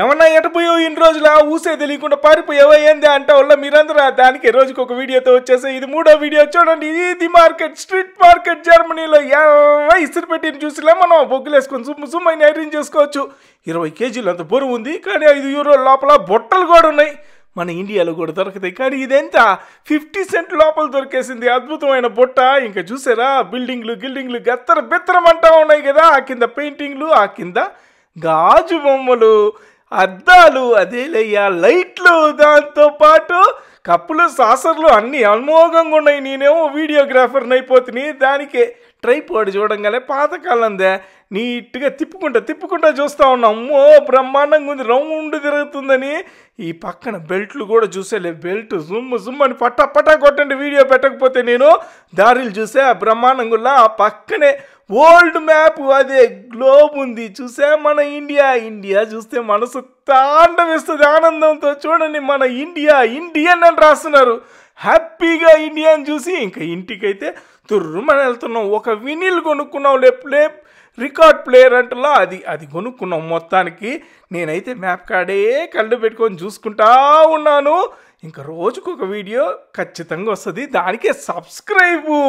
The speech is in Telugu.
ఏమన్నా ఎటపోయావు ఇన్ని రోజులు ఆ ఊసే తెలియకుండా పారిపోయావా ఏంది అంటే వల్ల మీరందరూ దానికి రోజుకి ఒక వీడియోతో వచ్చేసి ఇది మూడో వీడియో చూడండి ఇది మార్కెట్ స్ట్రీట్ మార్కెట్ జర్మనీలో ఇసురు పెట్టిన చూసిలా మనం బొగ్గులేసుకొని సుమ్ము సుమ్ అయిన ఐరన్ చేసుకోవచ్చు ఇరవై కేజీలు అంత బరువు ఉంది కానీ ఐదు యూరోల లోపల బొట్టలు కూడా ఉన్నాయి మన ఇండియాలో కూడా దొరుకుతాయి కానీ ఇదెంత ఫిఫ్టీ సెంట్ లోపల దొరికేసింది అద్భుతమైన బుట్ట ఇంకా చూసారా బిల్డింగ్లు గిల్డింగ్లు గత్తర బెత్తరం అంటా ఉన్నాయి కదా ఆ కింద పెయింటింగ్లు ఆ కింద గాజు బొమ్మలు అద్దాలు అదేలయ్యా లైట్లు దాంతో పాటు కప్పులు సాసర్లు అన్ని అమోఘంగా ఉన్నాయి నేనేమో వీడియోగ్రాఫర్ని అయిపోతుంది దానికే ట్రైపోడ్ చూడంగానే పాతకాలందే నీట్గా తిప్పుకుంటా తిప్పుకుంటా చూస్తూ ఉన్నాం అమ్మో బ్రహ్మాండంగా ఉంది రౌండ్ తిరుగుతుందని ఈ పక్కన బెల్ట్లు కూడా చూసేలే బెల్ట్ జుమ్ము జుమ్ అని పట్టా పట్టా కొట్టండి వీడియో పెట్టకపోతే నేను దారిలు చూసే ఆ బ్రహ్మాండంగా ఆ పక్కనే వరల్డ్ మ్యాప్ అదే గ్లోబ్ ఉంది చూసా మన ఇండియా ఇండియా చూస్తే మనసు తాండవిస్తుంది ఆనందంతో చూడండి మన ఇండియా ఇండియన్ అని రాస్తున్నారు హ్యాపీగా ఇండియా అని చూసి ఇంకా ఇంటికైతే మనం వెళ్తున్నాం ఒక వినిల్ కొనుక్కున్నాం లే ప్లే రికార్డ్ ప్లేయర్ అంటలా అది అది కొనుక్కున్నాం మొత్తానికి నేనైతే మ్యాప్ కార్డే కళ్ళు పెట్టుకొని చూసుకుంటా ఉన్నాను ఇంకా రోజుకు ఒక వీడియో ఖచ్చితంగా వస్తుంది దానికే సబ్స్క్రైబు